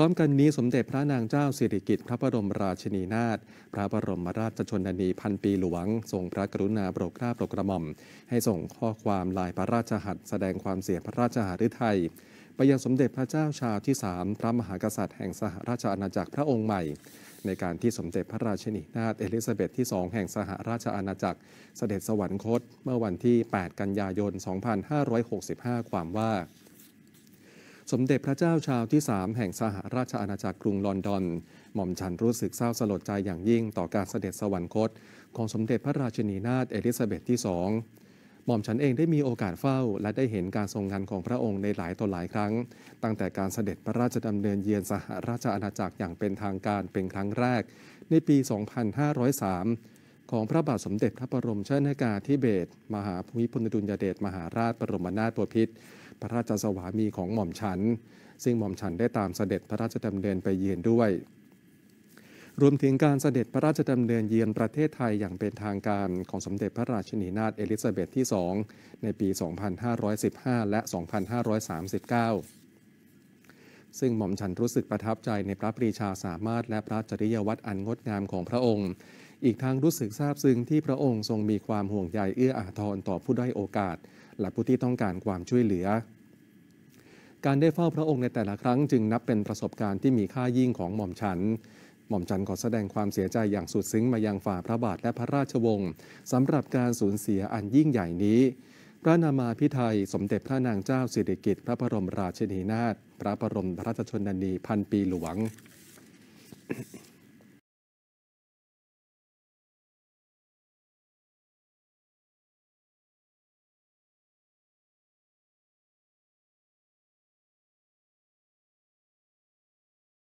ร้อมกันนี้สมเด็จพระนางเจ้าสิริกิติ์พระบรมราชินีนาถพระบรมราชชนนีพันปีหลวง ทรงพระกรุณาโปรดเกล้าโปรดกระหม่อม ให้ส่งข้อความลายพระราชหัตถ์แสดงความเสียพระราชหฤทัยไปยังสมเด็จพระเจ้าชาที่สามพระมหากษัตริย์แห่งสหราชอาณาจักรพระองค์ใหม่ ในการที่สมเด็จพระราชินีนาถเอลิซาเบธที่สองแห่งสหราชอาณาจักร เสด็จสวรรคต เมื่อวันที่ 8 กันยายน 2565 ความว่าสมเด็จพระเจ้าชาวที่ 3 แห่งสหราชอาณาจักรกรุงลอนดอนหม่อมฉันรู้สึกเศร้าสลดใจอย่างยิ่งต่อการเสด็จสวรรคต ของสมเด็จพระราชินีนาถเอลิซาเบธที่สองหม่อมฉันเองได้มีโอกาสเฝ้าและได้เห็นการทรงงานของพระองค์ในหลายต่อหลายครั้ง ตั้งแต่การเสด็จพระราชดำเนินเยือนสหราชอาณาจักรอย่างเป็นทางการเป็นครั้งแรก ในปี 2503ของพระบาทสมเด็จพระบรมชนากาธิเบศรมหาภูมิพลอดุลยเดชมหาราชบรมนาถบพิตรพระราชสวามีของหม่อมฉัน ซึ่งหม่อมฉันได้ตามเสด็จพระราชดำเนินไปเยือนด้วย รวมถึงการเสด็จพระราชดำเนินเยือนประเทศไทยอย่างเป็นทางการของสมเด็จพระราชินีนาถเอลิซาเบธที่2ในปี 2515 และ 2539 ซึ่งหม่อมฉันรู้สึกประทับใจในพระปรีชาสามารถและพระจริยวัตรอันงดงามของพระองค์อีกทั้งรู้สึกซาบซึ้งที่พระองค์ทรงมีความห่วงใยเอื้ออาทรต่อผู้ได้โอกาส และผู้ที่ต้องการความช่วยเหลือ การได้เฝ้าพระองค์ในแต่ละครั้งจึงนับเป็นประสบการณ์ที่มีค่ายิ่งของหม่อมฉัน หม่อมฉันขอแสดงความเสียใจอย่างสุดซึ้งมายังฝ่าพระบาทและพระราชวงศ์สำหรับการสูญเสียอันยิ่งใหญ่นี้ พระนามาพิไทยสมเด็จพระนางเจ้าสิริกิติ์พระบรมราชินีนาถพระบรมราชชนนีพันปีหลวง